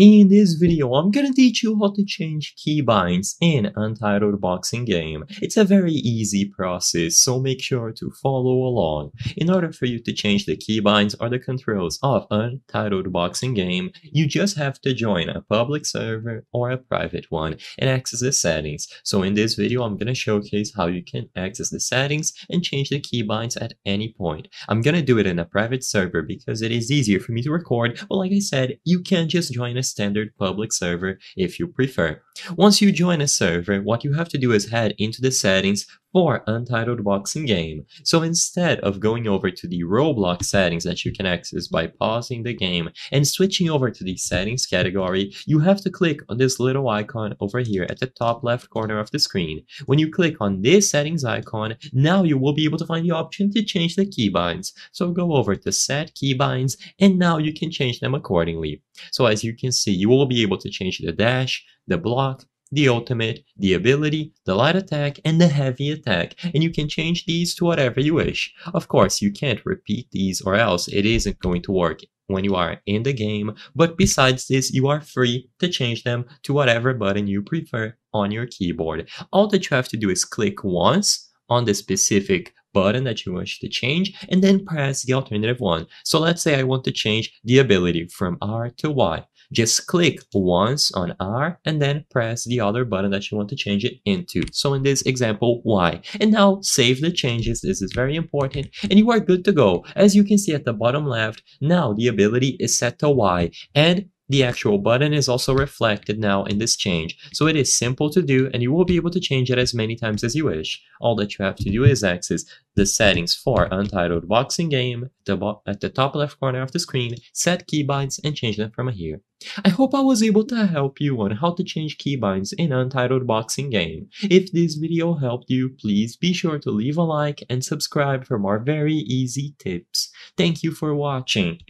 In this video, I'm gonna teach you how to change keybinds in Untitled Boxing Game. It's a very easy process, so make sure to follow along. In order for you to change the keybinds or the controls of Untitled Boxing Game, you just have to join a public server or a private one and access the settings. So in this video, I'm gonna showcase how you can access the settings and change the keybinds at any point. I'm gonna do it in a private server because it is easier for me to record, but like I said, you can just join a standard public server if you prefer. Once you join a server, what you have to do is head into the settings for Untitled Boxing Game. So instead of going over to the Roblox settings that you can access by pausing the game and switching over to the settings category, you have to click on this little icon over here at the top left corner of the screen. When you click on this settings icon, now you will be able to find the option to change the keybinds. So go over to set keybinds and now you can change them accordingly. So as you can see, you will be able to change the dash, the block, shot, the ultimate, the ability, the light attack, and the heavy attack, and you can change these to whatever you wish. Of course, you can't repeat these or else it isn't going to work when you are in the game, but besides this, you are free to change them to whatever button you prefer on your keyboard. All that you have to do is click once on the specific button that you wish to change and then press the alternative one. So let's say I want to change the ability from R to Y. Just click once on R and then press the other button that you want to change it into. So in this example, Y. And now save the changes. This is very important and you are good to go. As you can see at the bottom left, now the ability is set to Y and the actual button is also reflected now in this change, so it is simple to do and you will be able to change it as many times as you wish. All that you have to do is access the settings for Untitled Boxing Game at the top left corner of the screen, set keybinds and change them from here. I hope I was able to help you on how to change keybinds in Untitled Boxing Game. If this video helped you, please be sure to leave a like and subscribe for more very easy tips. Thank you for watching.